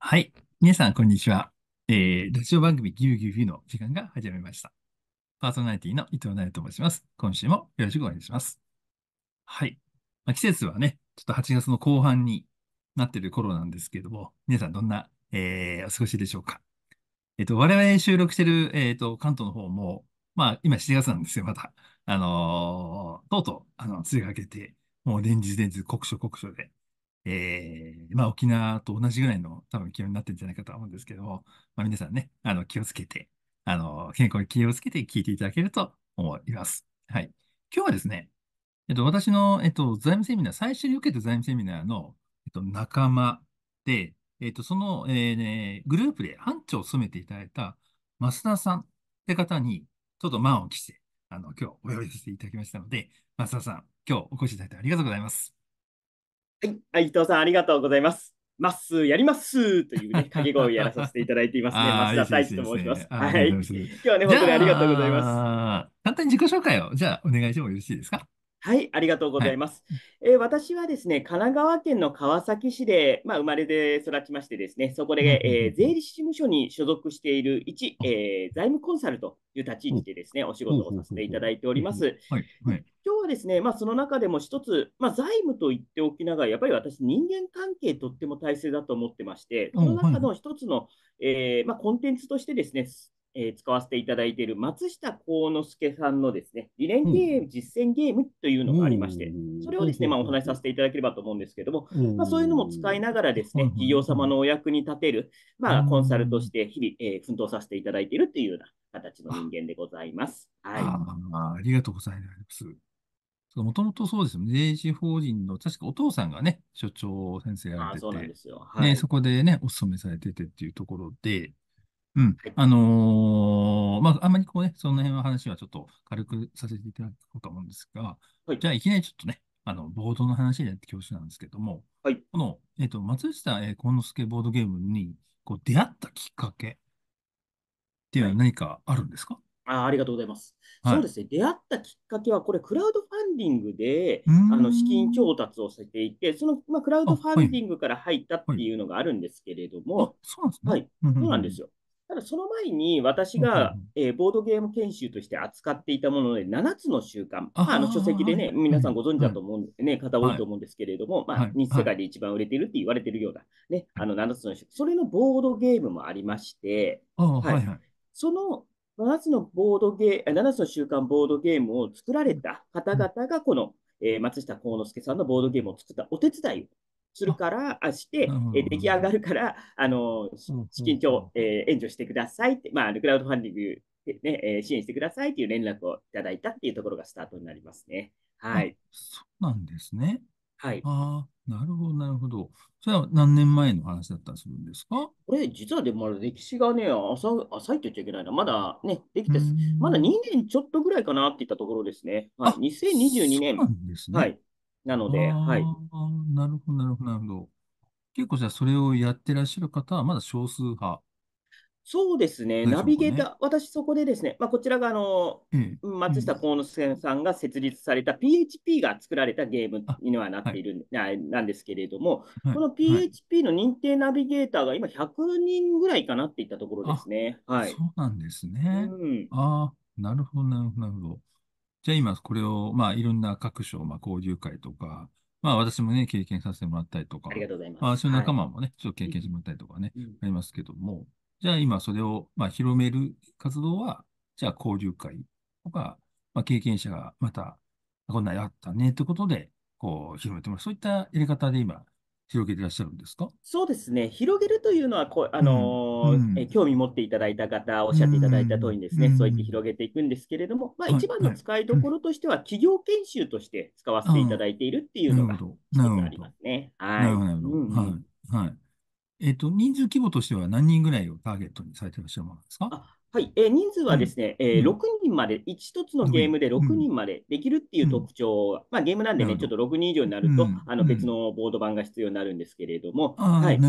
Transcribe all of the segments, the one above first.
はい。皆さん、こんにちは。えー、ラジオ番組ギュウギュウギュの時間が始めました。パーソナリティの伊藤奈と申します。今週もよろしくお願いします。はい。まあ、季節はね、ちょっと8月の後半になってる頃なんですけども、皆さんどんな、えー、お過ごしでしょうか。えっ、ー、と、我々収録してる、えっ、ー、と、関東の方も、まあ、今7月なんですよ、また。あのー、とうとう、あの、梅雨が明けて、もう連日連日酷暑酷暑で、えー、まあ、沖縄と同じぐらいの多分気温になってるんじゃないかとは思うんですけども、まあ、皆さんね、あの、気をつけて、あの、健康に気をつけて聞いていただけると思います。はい。今日はですね、えっと、私の、えっと、財務セミナー、最初に受けた財務セミナーの、えっと、仲間で、えっと、その、えー、ね、グループで班長を務めていただいた増田さんって方に、ちょっと満を期して、あの、今日お呼びさせていただきましたので、増田さん、今日お越しいただいてありがとうございます。はい、伊藤さん、ありがとうございます。まっすーやりますというね、掛け声をやらさせていただいていますね。増田大地と申します。はい。今日はね、本当にありがとうございます。簡単に自己紹介を、じゃあ、お願いしてもよろしいですかはい、ありがとうございます。はい、えー、私はですね、神奈川県の川崎市で、まあ、生まれで育ちましてですね、そこで、えー、税理士事務所に所属している一、えー、財務コンサルという立ち位置でですね、お仕事をさせていただいております。はい今日はですね、まあ、その中でも一つ、まあ、財務と言っておきながら、やっぱり私、人間関係とっても大切だと思ってまして、その中の一つの、えー、まあ、コンテンツとしてですね、えー、使わせていただいている松下幸之助さんのですね、理念ゲーム、実践ゲームというのがありまして、それをですね、まあ、お話しさせていただければと思うんですけども、まそういうのも使いながらですね、企業様のお役に立てる、まあ、コンサルとして日々、え奮闘させていただいているというような形の人間でございます。はい、あありがとうございます。もともとそうですよね、0時法人の、確かお父さんがね、所長先生やってて、そ、そこでね、お勤めされててっていうところで、うん。あのーまあ、あんまりこうね、その辺の話はちょっと軽くさせていただこうと思うんですが、はいじゃあいきなりちょっとね、あの、ボードの話でやって恐縮なんですけども、はいこの、えっ、と、松下幸之助ボードゲームに、こう、出会ったきっかけっていうのは何かあるんですかあありがとうございます。はいそうですね、出会ったきっかけは、これ、クラウドファンディングで、あの資金調達をしていて、その、まあ、クラウドファンディングから入ったっていうのがあるんですけれども、そうなんですね。そうなんですよ。ただその前に私が、えー、ボードゲーム研修として扱っていたもので、7つの習慣、あ,、あ、の書籍でね、皆さんご存知だと思う、ね方多いと思うんですけれども、まあ、世界で一番売れてるって言われてるような、ね、あの7つの習慣、それのボードゲームもありまして、はいその7つのボードゲー7つの習慣ボードゲームを作られた方々が、この、えー、松下幸之助さんのボードゲームを作ったお手伝いするからあして、え出来上がるからあの資金調、え援助してくださいって、まあ、クラウドファンディングね、えー、支援してくださいという連絡をいただいたっていうところがスタートになりますね。はい。そうなんですね。はい。ああ、なるほど、なるほど。それは何年前の話だったりするんですかこれ、実はでも歴史がね、浅浅いって言っちゃいけないな。まだね、できて、まだ2年ちょっとぐらいかなって言ったところですね。はい、2022年。そうなんですね。はい。なので、はい。なるほど、なるほど、なるほど。結構じゃあそれをやってらっしゃる方はまだ少数派そうですね、ナビゲーター、私そこでですね、まあ、こちらがあの松下幸之助さんが設立された PHP が作られたゲームにはなっているんななんですけれども、はこの PHP の認定ナビゲーターが今100人ぐらいかなっていったところですね。はい。そうなんですうね。ん。ああ、なるほど、なるほど、なるほど。じゃあ今これを、まあ、いろんな各所、まあ、交流会とか、まあ、私もね、経験させてもらったりとか、ありがとうございます。まあ、私の仲間もね、はい、ちょっと経験してもらったりとかね、うん、ありますけども、じゃあ今それを、まあ、広める活動は、じゃあ交流会とか、まあ、経験者がまた、こんなやったねってことで、こう、広めてもらう。そういったやり方で今、広げてらっしゃるんですかそうですね、広げるというのはこあのー、うん興味持っていただいた方、おっしゃっていただいた通りですね、うん、そうやって広げていくんですけれども、まあ、一番の使いどころとしては、企業研修として使わせていただいているっていうのがつありますね。はい。えっ、と、人数規模としては何人ぐらいをターゲットにされてらっしゃるものですかはい、えー、人数はですね、うん、えー、6人まで、1つのゲームで6人までできるっていう特徴うん、まあ、ゲームなんでね、ちょっと6人以上になると、うん、あの別のボード版が必要になるんですけれども、なるほど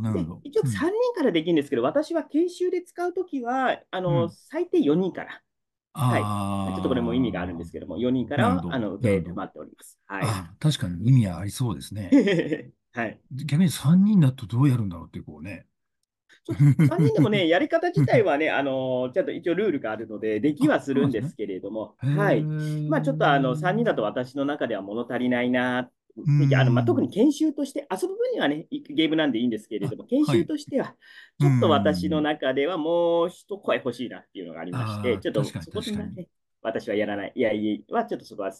なるほど一応3人からできるんですけど、私は研修で使うときはあの、最低4人から。はい、ちょっとこれも意味があるんですけども、4人からあの受け止まっております、はい確かに意味はありそうですね。はい、逆に3人だとどうやるんだろうってこうね。3人でもね、やり方自体はね、あのちゃんと一応ルールがあるので、できはするんですけれども、ね、はい。まあ、ちょっとあの3人だと私の中では物足りないなあのまあ、特に研修として、遊ぶ分にはね、ゲームなんでいいんですけれども、研修としては、ちょっと私の中ではもう一声欲しいなっていうのがありまして、ちょっとそこで、ね、私はやらない、いや、いはちょっとそこは、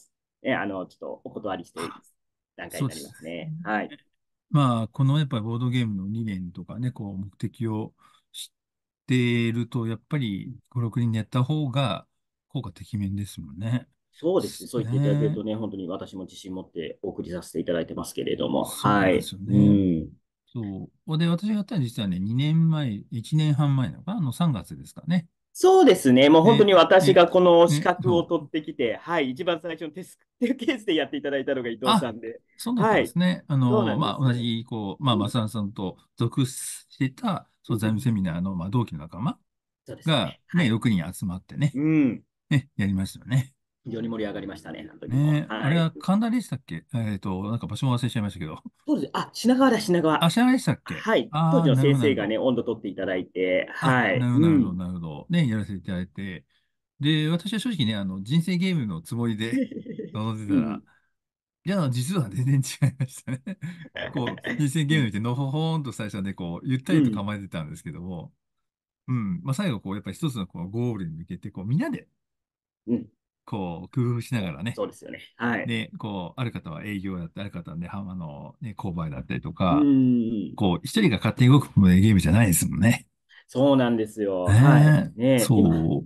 ね、あのちょっとお断りしている段階になりますね。すねはいまあ、このやっぱりボードゲームの理念とかね、こう目的を知っていると、やっぱり5、6人でやった方が効果てきめんですもんね。そうですね、そう言っていただけるとね、本当に私も自信持ってお送りさせていただいてますけれども。そうはい。ですよね。うんそう。で、私がやったのは実はね、2年前、1年半前のかあの3月ですかね。そうですね、もう本当に私がこの資格を取ってきて、はい、一番最初のテスっていうケースでやっていただいたのが伊藤さんで。そうなんですね。あの、まあ、同じ、こう、まあ、正田さんと属してた、そう、財務セミナーの、まあ、同期の仲間が、ね、ね、6人集まってね、ね、やりましたよね。非常に盛り上がりましたね、ねはい、あれは神田でしたっけえっ、ー、と、なんか場所忘れちゃいましたけど。そうです。あ、品川だ、品川。あ、品川でしたっけはい。当時の先生がね、温度取っていただいて、はい。なるほど、なるほど、ね、やらせていただいて。で、私は正直ね、あの、人生ゲームのつもりで 臨んでたら、うんいや、実は全然違いましたね。こう、人生ゲームってのほほんと最初はね、こう、ゆったりと構えてたんですけども、うん、うん、まあ最後、こう、やっぱり一つのこうゴールに向けて、こう、みんなで、うん、こう、工夫しながらね。そうですよね。はい。ね、こう、ある方は営業だったり、ある方はね、あの、ね、購買だったりとか、うんこう、一人が勝手に動くゲームじゃないですもんね。そうなんですよ。はい。ね、そ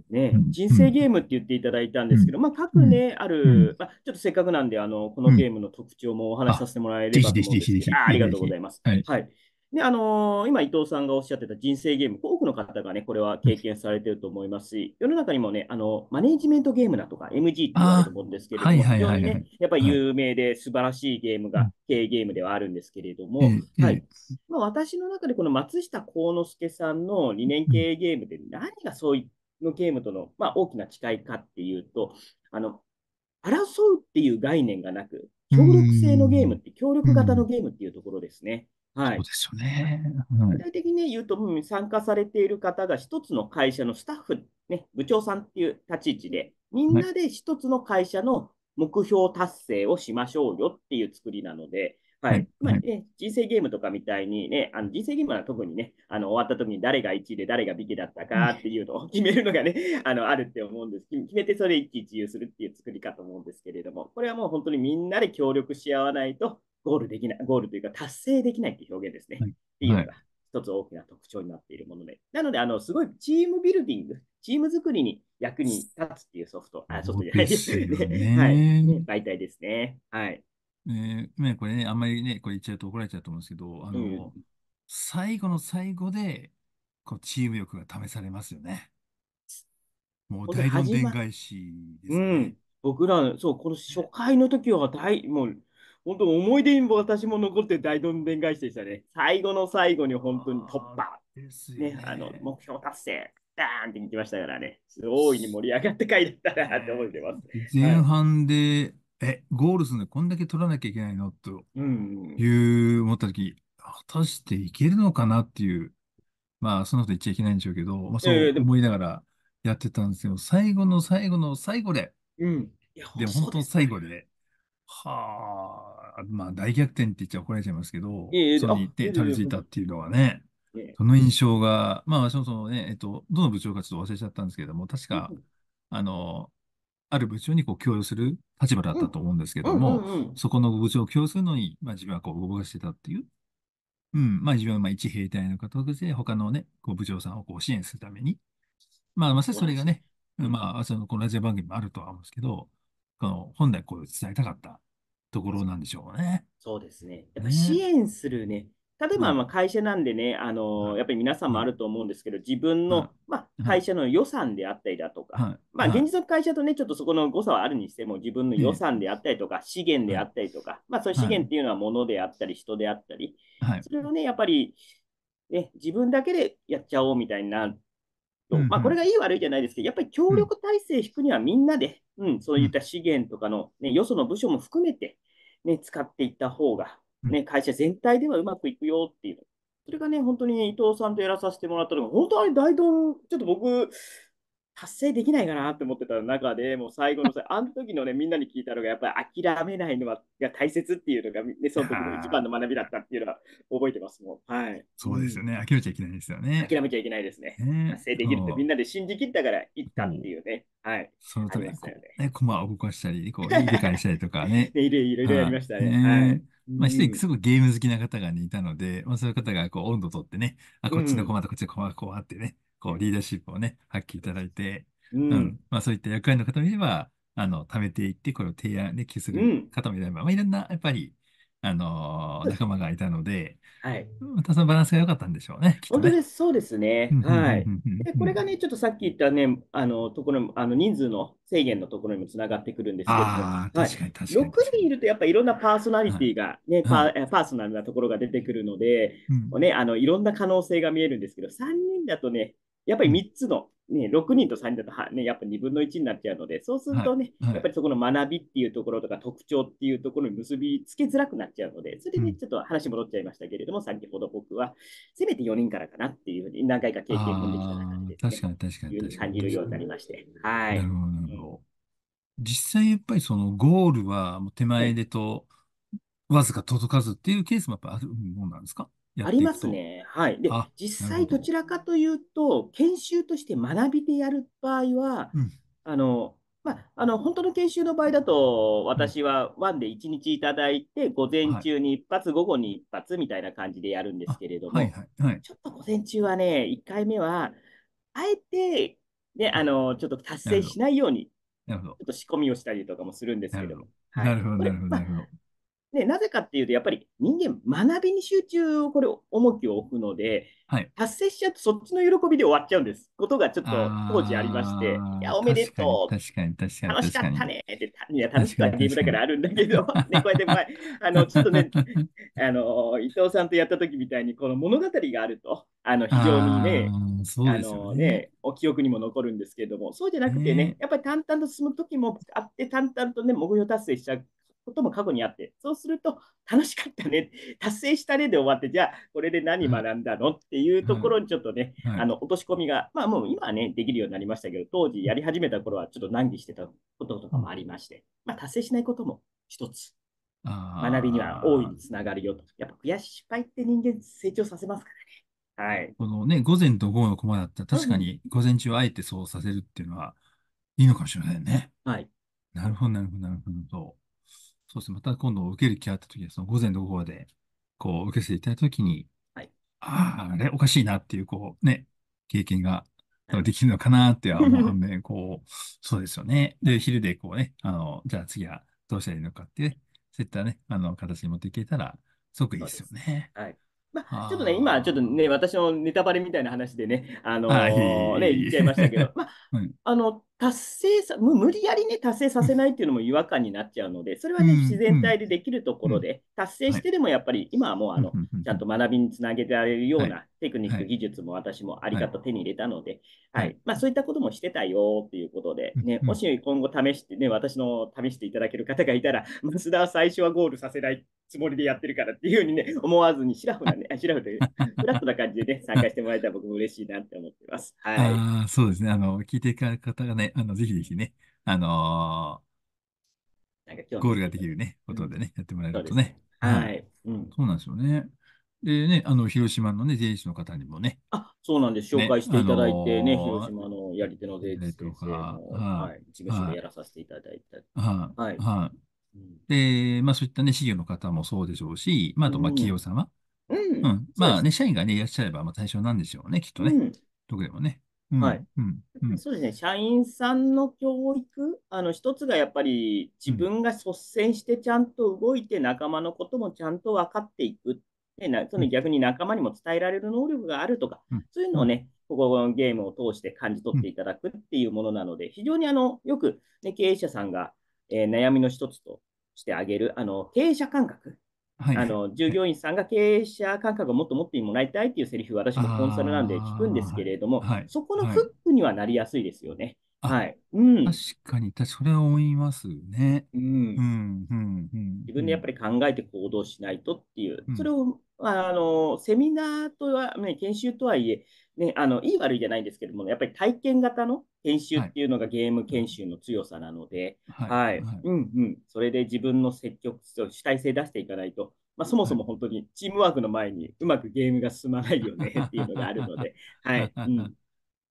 うね、人生ゲームって言っていただいたんですけど、うん、まあ、各ね、ある、まあ、ちょっとせっかくなんで、あの、このゲームの特徴もお話しさせてもらえればと思うんですけど、あありがとうございます。はい。はいで、あのー、今、伊藤さんがおっしゃってた人生ゲーム、多くの方がね、これは経験されてると思いますし、世の中にもね、あのマネージメントゲームだとか、MG って言われると思うんですけれども、非常にね、やっぱり有名で素晴らしいゲームが、経営ゲームではあるんですけれども、はいまあ、私の中でこの松下幸之助さんの理念経営ゲームで、何がそういのゲームとの、まあ、大きな違いかっていうと、あの争うっていう概念がなく、協力性のゲームって、協力型のゲームっていうところですね。はい。そうですよね。具体的に言うと、参加されている方が一つの会社のスタッフ、ね、部長さんっていう立ち位置で、みんなで一つの会社の目標達成をしましょうよっていう作りなので、はい。つまりね、人生ゲームとかみたいにね、あの人生ゲームは特にね、あの終わった時に誰が1位で誰がビキだったかっていうのを決めるのがね、あのあるって思うんです。決めてそれ一喜一憂するっていう作りかと思うんですけれども、これはもう本当にみんなで協力し合わないと、ゴールできない、ゴールというか達成できないっていう表現ですね。はい、っていうのが一つ大きな特徴になっているもので。なので、あの、すごいチームビルディング、チーム作りに役に立つっていうソフト、あ、ソフトじゃないです。ねはい、ね。媒体ですね。はい。えー、ね、これね、あんまりね、これ言っちゃうと怒られちゃうと思うんですけど、あの、うん、最後の最後で、こう、チーム力が試されますよね。もう大論ん返しですね、うん。僕ら、そう、この初回の時は大、もう、本当思い出に私も残って大どんでん返しでしたね。最後の最後に本当に突破。ですね、ね、あの目標達成。ダーンって行きましたからね、大いに盛り上がって帰ったなって思ってます。前半で、はい、え、ゴールするのこんだけ取らなきゃいけないのという、思った時、果たしていけるのかなっていう、まあ、そのこと言っちゃいけないんでしょうけど、まあ、そう思いながらやってたんですけど、えー、最後の最後の最後で、うん、で本当最後で、はあ、まあ大逆転って言っちゃ怒られちゃいますけど、それに行ってたどり着いたっていうのはね、その印象が、まあ、そもそもね、えっと、どの部長かちょっと忘れちゃったんですけども、確か、あの、ある部長にこう共有する立場だったと思うんですけども、そこの部長を共有するのに、まあ、自分はこう動かしてたっていう、うん、まあ、自分はまあ一兵隊の方で、他のね、こう部長さんをこう支援するために、まあ、まさにそれがね、まあ、そのこのラジオ番組もあるとは思うんですけど、この本来こう伝えたかったところなんでしょうね。そうですね。やっぱ支援するね。ね例えばまあ会社なんでね、あのやっぱり皆さんもあると思うんですけど、自分の、まあ、会社の予算であったりだとか、まあ、現実の会社とね、ちょっとそこの誤差はあるにしても、自分の予算であったりとか、資源であったりとか、まあ、そういう資源っていうのは物であったり、人であったり、それをね、やっぱり、ね、自分だけでやっちゃおうみたいになっうんうん、まあ、これがいい悪いじゃないですけど、やっぱり協力体制引くにはみんなで、うん、うん、そういった資源とかの、ね、よその部署も含めて、ね、使っていった方が、ね、会社全体ではうまくいくよっていう。それがね、本当に、ね、伊藤さんとやらさせてもらったのが、本当あれ、大道、ちょっと僕、達成できないかなって思ってた中でもう最後のさ あの時のねみんなに聞いたのがやっぱり諦めないのが大切っていうのが、ね、その時の一番の学びだったっていうのは覚えてますもん。はい、そうですよね、諦めちゃいけないですよね。諦めちゃいけないですね。達成できるってみんなで信じきったからいったっていうね。はい、そのために、ね、ね、コマを動かしたり、こう、いい理解したりとかね。いろいろやりましたね。はい、まあ、一人すごくゲーム好きな方が、ね、いたので、まあ、そういう方がこう温度取ってね、あ、こっちのコマとこっちのコマがこうあってね、こう、リーダーシップをね、発揮いただいて、うん、うん、まあ、そういった役割の方もいれば、あの、貯めていって、これを提案できする方もいれば、うん、まあ、いろんな、やっぱり、あのー、仲間がいたので、はい。またそのバランスが良かったんでしょうね、ね。本当です、そうですね。はい。で、これがね、ちょっとさっき言ったね、あの、ところあの、人数の制限のところにもつながってくるんですけど、ああ、はい、確かに確かに。6人いると、やっぱりいろんなパーソナリティがね、はいパ、パーソナルなところが出てくるので、うん、ね、あの、いろんな可能性が見えるんですけど、3人だとね、やっぱり3つの、ね、6人と3人だとは、ね、やっぱ2分の1になっちゃうので、そうするとね、はいはい、やっぱりそこの学びっていうところとか特徴っていうところに結びつけづらくなっちゃうので、それで、ちょっと話戻っちゃいましたけれども、うん、先ほど僕は、せめて4人からかなっていうふうに何回か経験もできたじで、ね、確かに確かに確かに。感じるようになりまして。はい。なるほど、実際やっぱりそのゴールは手前でと、わずか届かずっていうケースもやっぱあるもんなんですかありますね。はい。で、実際どちらかというと、研修として学びでやる場合は、うん、あの、まあ、の、本当の研修の場合だと、私はワンで1日いただいて、午前中に1発、はい、午後に1発みたいな感じでやるんですけれども、はいはいはい、ちょっと午前中はね、1回目は、あえて、ね、あの、ちょっと達成しないように、ちょっと仕込みをしたりとかもするんですけれども。なるほど、なるほど。で、なぜかっていうと、やっぱり人間、学びに集中を、これ、重きを置くので、はい、達成しちゃうと、そっちの喜びで終わっちゃうんです。ことがちょっと当時ありまして、いや、おめでとう。確かに、確かに。楽しかったねって、いや、楽しくはゲームだからあるんだけど、ね、こうやって前、あの、ちょっとね、あの、伊藤さんとやった時みたいに、この物語があると、あの、非常にね、あ、ね、のね、お記憶にも残るんですけれども、そうじゃなくてね、やっぱり淡々と進む時もあって、淡々とね、目標達成しちゃうことも過去にあって、そうすると楽しかったね、達成したねで終わって、じゃあこれで何学んだの、っていうところにちょっとね、あの落とし込みが、まあもう今はね、できるようになりましたけど、当時やり始めた頃はちょっと難儀してたこととかもありまして、まあ達成しないことも一つ、学びには大いにつながるよと。やっぱ悔しい失敗って人間成長させますからね。はい、このね、午前と午後の駒だったら、確かに午前中はあえてそうさせるっていうのは、いいのかもしれないね。はい。なるほど、なるほど、なるほど。そうですね、また今度受ける気あった時は、その午前と午後で、こう、受けせていただいた時に、はい、ああ、あれ、おかしいなっていう、こう、ね、経験ができるのかなって思う反面、こう、そうですよね。で、昼でこうね、あの、じゃあ次はどうしたらいいのかって、ね、そういったね、あの、形に持っていけたら、すごくいいですよね。はい。まあ、ちょっとね、今、ちょっとね、私のネタバレみたいな話でね、あのーはい、ね、言っちゃいましたけど、まあ、うん、あの、達成さ、もう無理やりね、達成させないっていうのも違和感になっちゃうので、それはね、自然体でできるところで、達成してでもやっぱり、今はもうあの、ちゃんと学びにつなげられるようなテクニック、技術も私もありがと手に入れたので、はい。まあ、そういったこともしてたよということで、ね、もし今後試してね、私の試していただける方がいたら、増田は最初はゴールさせないつもりでやってるからっていうふうにね、思わずに、シラフなね、シラフという、フラットな感じでね、参加してもらえたら僕も嬉しいなって思ってます。はい。あそうですね。あの、聞いていか方がね、あの、ぜひぜひね、あのー、ゴールができるね、ことでね、やってもらえるとね。はい。そうなんですよね。でね、あの、広島のね、税理士の方にもね。あ、そうなんです。紹介していただいてね、広島のやり手の税理士とか、はい、事務所でやらさせていただいたり。はい。はい。で、まあ、そういったね、資料の方もそうでしょうし、まあ、あと、まあ、企業様。うん。まあね、社員がね、いらっしゃれば、まあ、対象なんでしょうね、きっとね。特でもね。はい。そうですね、社員さんの教育、あの一つがやっぱり自分が率先してちゃんと動いて仲間のこともちゃんと分かっていく。でなその逆に仲間にも伝えられる能力があるとか、そういうのをね、ここのゲームを通して感じ取っていただくっていうものなので、非常にあのよく、ね、経営者さんが、えー、悩みの一つとしてあげるあの経営者感覚はい、あの従業員さんが経営者感覚をもっと持ってもらいたいっていうセリフ私もコンサルなんで聞くんですけれども、はい、そこのフックにはなりやすいですよね。はい。うん、確かに、確かそれは思いますね。うん。うん。うん。自分でやっぱり考えて行動しないとっていう、うん、それを、あの、セミナーとは、ね、研修とはいえ、ね、あのいい悪いじゃないんですけども、やっぱり体験型の研修っていうのがゲーム研修の強さなので、はい、うんうん、それで自分の積極主体性出していかないと、まあ、そもそも本当にチームワークの前にうまくゲームが進まないよね っていうのがあるので、はい、うん、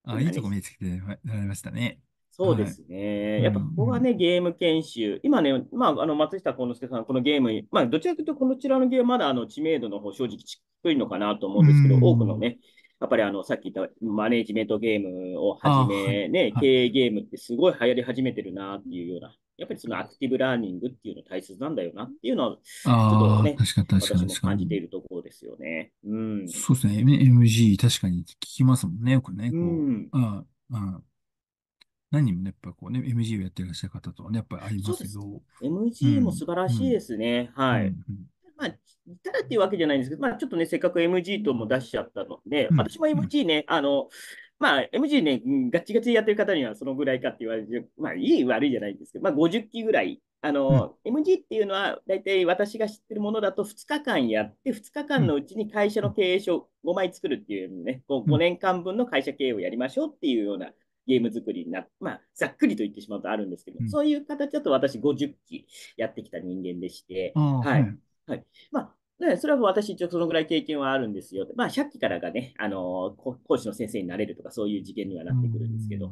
あいいとこ見つけてらましたね。そうですね。はい、やっぱここはね、うん、ゲーム研修。今ね、まあ、あの松下幸之助さん、このゲーム、まあ、どちらかというと、こちらのゲーム、まだあの知名度の方、正直低いのかなと思うんですけど、うん、多くのね、やっぱりあの、さっき言ったマネジメントゲームをはじめ、ね、経営ゲームってすごい流行り始めてるなっていうような、やっぱりそのアクティブラーニングっていうの大切なんだよなっていうのは、ちょっとね、確かに確かに感じているところですよね。うん。そうですね、MG 確かに聞きますもんね、よくね。う、うん。何人もね、やっぱこうね、MG をやってらっしゃる方とはね、やっぱりありますけど。MG も素晴らしいですね。はい。まあ、いたらっていうわけじゃないんですけど、まあ、ちょっとね、せっかく MG とも出しちゃったので、うん、私も MG ね、あの、まあ、MG ね、ガチガチやってる方にはそのぐらいかって言われる、まあ、いい悪いじゃないんですけど、まあ、50期ぐらい。あの、うん、MG っていうのは、大体私が知ってるものだと2日間やって、2日間のうちに会社の経営書5枚作るっていうね、こう5年間分の会社経営をやりましょうっていうようなゲーム作りになって、まあ、ざっくりと言ってしまうとあるんですけど、うん、そういう形だと私50期やってきた人間でして、はい。はい。まあね、それは私、一応そのぐらい経験はあるんですよ。まあ、100期からがね、あの講師の先生になれるとか、そういう事件にはなってくるんですけど、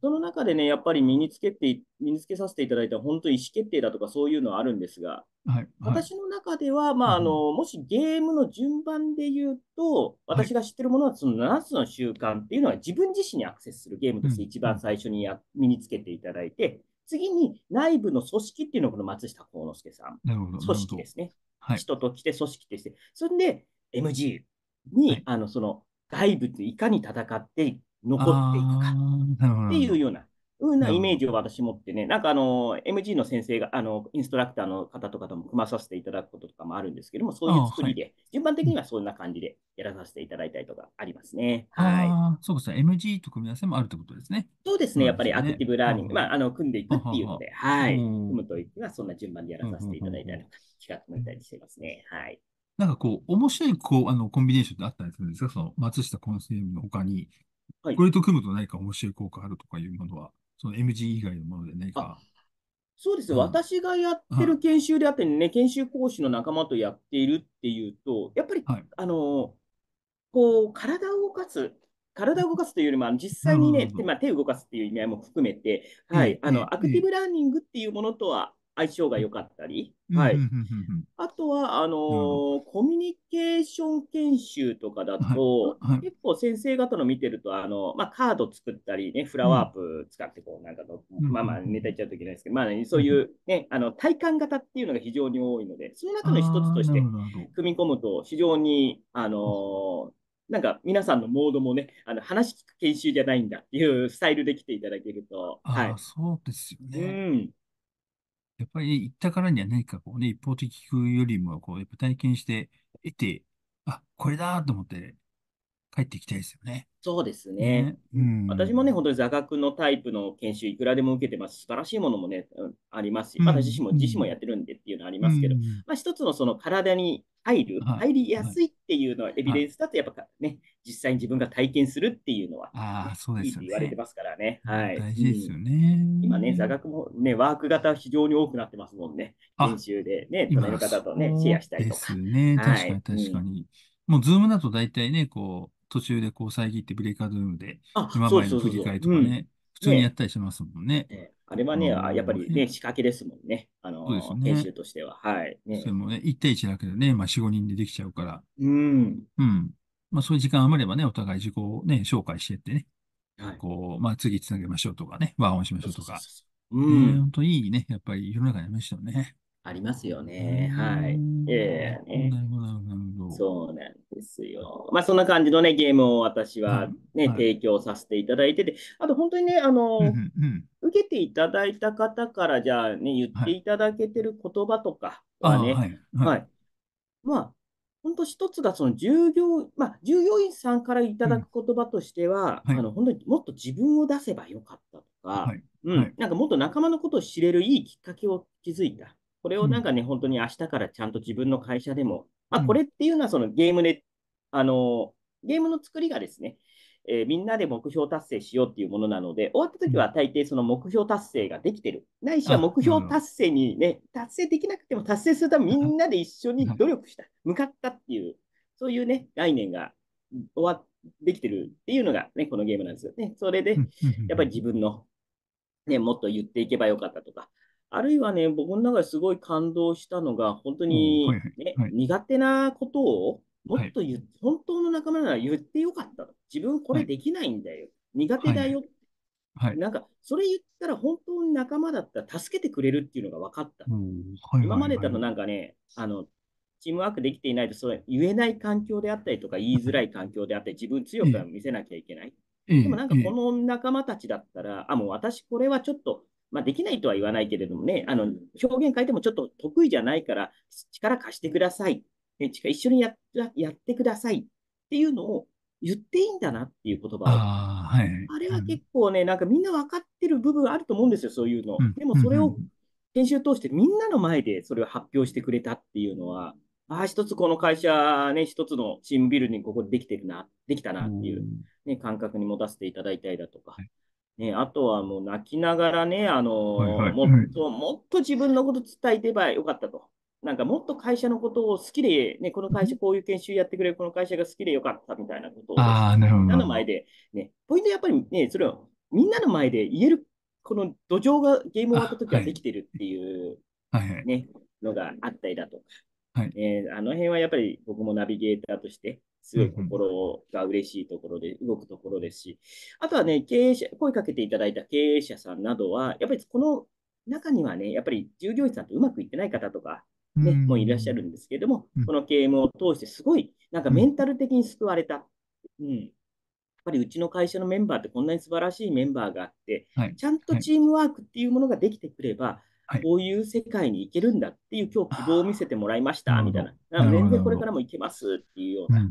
その中でね、やっぱり身につけて身につけさせていただいた本当に意思決定だとか、そういうのはあるんですが、はいはい、私の中では、まああの、もしゲームの順番で言うと、私が知ってるものは、その7つの習慣っていうのは、自分自身にアクセスするゲームとして、一番最初にや、身につけていただいて、次に内部の組織っていうのがこの松下幸之助さん、組織ですね。人として組織として、はい、それで MG に、はい、あのその外部といかに戦って残っていくかっていうような。うなイメージを私持ってね、なんかあの、MG の先生が、あの、インストラクターの方とかとも組まさせていただくこととかもあるんですけども、そういう作りで、はい、順番的にはそんな感じでやらさせていただいたりとかありますね。はい。そうですね。MG と組み合わせもあるということですね。そうですね。やっぱりアクティブラーニング、ね、まあ、あの、組んでいくっていうので、はははい。組むといっては、そんな順番でやらさせていただいたりとか。企画もいたりしてますね。はい。なんかこう、面白いこうあのコンビネーションってあったりするんですかその松下コンセムの他に、はい、これと組むと何か面白い効果あるとかいうものは、その MG 以外のもので何か。そうですうん、私がやってる研修であってね、研修講師の仲間とやっているっていうと、やっぱり、はい、あのこう体を動かす、体を動かすというよりも、実際にね、手まあ、手を動かすっていう意味合いも含めて、はい、あの、アクティブラーニングっていうものとは相性が良かったり、はい、あとはあのー、コミュニケーション研修とかだと、はいはい、結構先生方の見てるとあの、まあ、カード作ったり、ね、フラワーアプ使ってこうなんかの、まあまあネタ言っちゃうといけないですけど、まあ、ね、そういう、ね、あの体感型っていうのが非常に多いのでその中の一つとして組み込むと非常にあのーなんか皆さんのモードもね、あの話聞く研修じゃないんだっていうスタイルで来ていただけると。あはい、そうですよね。うん、やっぱり行ったからには何かこうね、一方的に聞くよりも、こう、やっぱ体験して、得て、あ、これだと思って、帰ってきたいですよね。そうですね。ねうん、私もね、本当に座学のタイプの研修、いくらでも受けてます素晴らしいものもね、うん、ありますし、ま私自身も、自身もやってるんでっていうのありますけど、まあ、一つのその体に入る、入りやすいっていうのはエビデンスだと、やっぱね、実際に自分が体験するっていうのは、ああ、そうです、ね、い言われてますからね。はい、大事ですよね、うん、今ね、座学もね、ワーク型非常に多くなってますもんね。研修でね、隣の方とね、シェアしたりとか。ですね、確かに確かに。はい、もう、ズームだと大体ね、こう、途中でこう遮ってブレイカードルームで今までの振り返りとかね、普通にやったりしますもんね。あれはね、あやっぱりね、仕掛けですもんね。あの編集研修としては。はい。それもね、1対1だけでね、まあ4、5人でできちゃうから、うん。うん。まあそういう時間余ればね、お互い自己をね、紹介してってね、はい。こう、まあ次つなげましょうとかね、ワンオンしましょうとか、そううん。本当いいね、やっぱり世の中にありましたよね。ありますよね。はい。ええそうなんですよ。まあそんな感じのね、ゲームを私はね、うん、提供させていただいてて、あと本当にね、あの、うんうん受けていただいた方からじゃあね、言っていただけてる言葉とかはね、はい。はいまあ、本当一つがその従業、まあ、従業員さんからいただく言葉としては、うんはい、あの本当にもっと自分を出せばよかったとか、うん、なんかもっと仲間のことを知れるいいきっかけを築いた。これをなんかね、うん、本当に明日からちゃんと自分の会社でも、あ、これっていうのはそのゲームで、あのゲームの作りがですね、えー、みんなで目標達成しようっていうものなので、終わった時は大抵その目標達成ができてる。ないしは目標達成にね、達成できなくても達成するためみんなで一緒に努力した、向かったっていう、そういうね、概念が終わできてるっていうのがね、このゲームなんですよね。それで、やっぱり自分の、ね、もっと言っていけばよかったとか、あるいはね、僕の中ですごい感動したのが、本当に、ねはいはい、苦手なことをもっと言、本当の仲間なら言ってよかった。自分これできないんだよ。苦手だよ。はい、なんか、それ言ったら本当に仲間だったら助けてくれるっていうのが分かった。今までだとなんかね、あの、チームワークできていないと、それ言えない環境であったりとか、言いづらい環境であったり、自分強さを見せなきゃいけない。でもなんかこの仲間たちだったら、あ、もう私これはちょっとまあ、できないとは言わないけれどもね、あの表現変えてもちょっと得意じゃないから、力貸してください、一緒にややってくださいっていうのを言っていいんだなっていう言葉あ,、はい、あれは結構ね、なんかみんな分かってる部分あると思うんですよ、そういうの。でもそれを研修通してみんなの前でそれを発表してくれたっていうのは、ああ、一つこの会社ね、一つのチームビルディング、ここでできてるな、できたなっていうね、感覚に持たせていただいたりだとか。はいね、あとはもう泣きながらね、あの、はいはい、もっと、もっと自分のこと伝えてばよかったと。なんかもっと会社のことを好きで、ね、この会社こういう研修やってくれる、この会社が好きでよかったみたいなことを、あみんなの前で、ね、ポイントやっぱりね、それをみんなの前で言える、この土壌がゲーム終わった時はできてるっていうね、はい、のがあったりだとか、はい、えー、あの辺はやっぱり僕もナビゲーターとして、強い心が嬉しいところで、動くところですし、あとはね、経営者、声かけていただいた経営者さんなどは、やっぱりこの中にはね、やっぱり従業員さんとうまくいってない方とか、ね、もういらっしゃるんですけれども、この経営を通してすごい、なんかメンタル的に救われた。うん。やっぱりうちの会社のメンバーってこんなに素晴らしいメンバーがあって、ちゃんとチームワークっていうものができてくれば、こういう世界に行けるんだっていう、今日希望を見せてもらいました、みたいな。全然これからも行けますっていうような、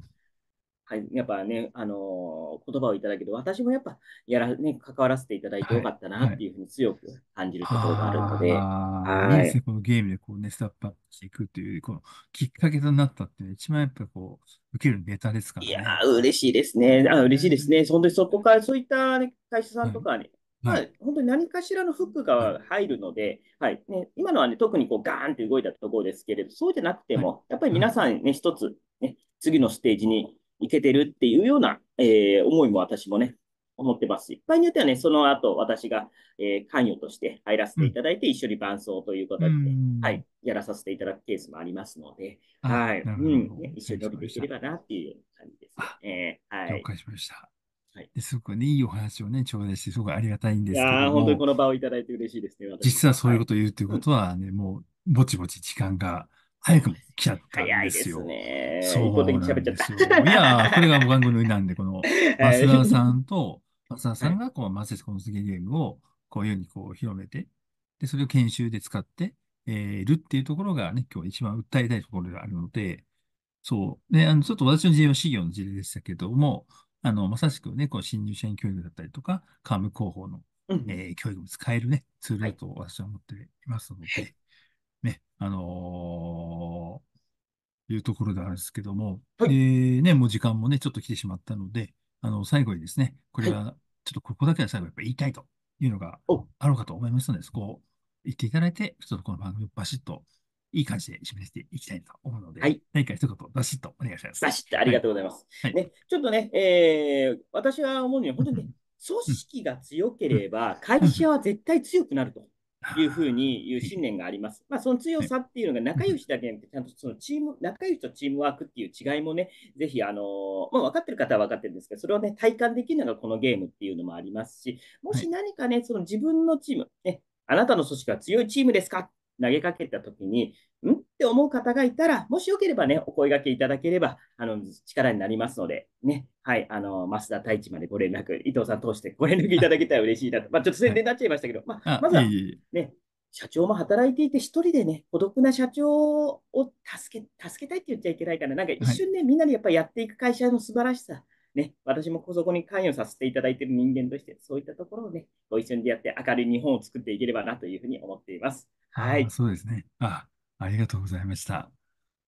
はい、やっぱね、あのー、言葉をいただけて、私もやっぱやら、ね、関わらせていただいてよかったなっていうふうに強く感じるところがあるので、はいはい、いね、このゲームでこう、ね、スタップアップしていくっていう、このきっかけとなったっていうのは、一番やっぱこう、受けるネタですからね。いや嬉しいですね。あ嬉しいですね。そんで、そこからそういった、ね、会社さんとかね、はい、まあ、本当に何かしらのフックが入るので、はいね、今のは、ね、特にこうガーンって動いたところですけれど、そうじゃなくても、やっぱり皆さんね、一つ、ね、次のステージにいけてるっていうような、えー、思いも私もね、思ってますし、場合によってはね、その後私が、えー、関与として入らせていただいて、一緒に伴奏というとで、はい、やらさせていただくケースもありますので、はい、うん、ね、一緒に伸びていければなっていう感じですね。はい。了解しました。はい、すごくね、いいお話をね、頂戴して、すごくありがたいんですけどいや本当にこの場をいただいて嬉しいですね。実はそういうことを言うということはね、はい、もう、ぼちぼち時間が早くも来ちゃったんですよ。早いですね。そうですいや、これが番組なんで、この、増田さんと、増田さんが、こう、マセスコのスゲゲームを、こういうふうにこう広めて、で、それを研修で使って、えー、いるっていうところがね、今日一番訴えたいところがあるので、そう。ね、あの、ちょっと私の例は資業の事例でしたけども、あの、まさしくね、こう、新入社員教育だったりとか、幹部広報の、うん、えー、教育も使えるね、ツールだと私は思っていますので、はいあのー、いうところであるんですけども、はい、えー、ね、もう時間もね、ちょっと来てしまったので、あの、最後にですね、これは、ちょっとここだけは最後やっぱ言いたいというのがあろうかと思いますので、そこを言っていただいて、ちょっとこの番組をバシッといい感じで示していきたいと思うので、はい、何か一言、バシッとお願いします。バシッとありがとうございます。はい、ね、ちょっとね、えー、私は思うには、本当に、ね、組織が強ければ、会社は絶対強くなると。いうふうにいう信念があります。まあ、その強さっていうのが仲良しだけで、ちゃんとそのチーム、仲良しとチームワークっていう違いもね、ぜひ、あの、まあ、分かってる方は分かってるんですけど、それをね、体感できるのがこのゲームっていうのもありますし、もし何かね、その自分のチーム、ね、あなたの組織は強いチームですか投げかけたときに、んって思う方がいたら、もしよければね、お声がけいただければ、あの、力になりますので、ね、はい、あの、増田太一までご連絡、伊藤さん通してご連絡いただけたら嬉しいなと。まあ、ちょっと宣伝になっちゃいましたけど、まあ、まずは、ね、社長も働いていて、一人でね、孤独な社長を助け、助けたいって言っちゃいけないから、なんか一瞬ね、はい、みんなでやっぱりやっていく会社の素晴らしさ、ね、私もそこに関与させていただいている人間として、そういったところをね、ご一緒にやって明るい日本を作っていければなというふうに思っています。はい。そうですね。あ、ありがとうございました。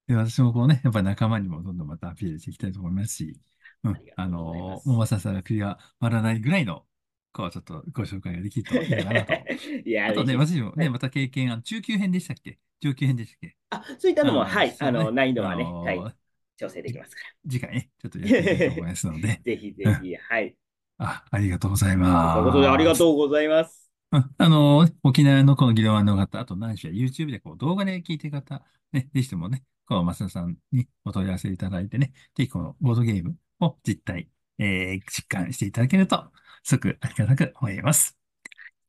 で、私もこうね、やっぱり仲間にもどんどんまたアピールしていきたいと思いますし、うあん、あうのもうまささんが首が回らないぐらいの、こう、ちょっとご紹介ができるといいかなと。いや、あとね、私もね、また経験、あの中級編でしたっけ上級編でしたっけあ、そういったのも、あはの、い。あの、難易度はね、はい。調整できますから。次回ね、ちょっとやってきたいと思いますので、ぜひぜひ。はい。あ、ありがとうございます。ということで、ありがとうございます。うん、あの、沖縄のこの議論の方、あと何しろ YouTube でこう動画で聞いてる方、ね、ぜひともね、こう、増田さんにお問い合わせいただいてね、ぜひこのボードゲームを実体、えー、実感していただけると、すごくありがたく思います。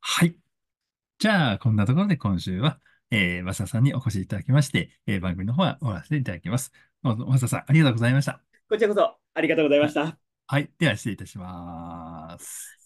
はい。じゃあ、こんなところで今週は、えー、増田さんにお越しいただきまして、えー、番組の方は終わらせていただきます。増田さん、ありがとうございました。こちらこそ、ありがとうございました。はい。では、失礼いたします。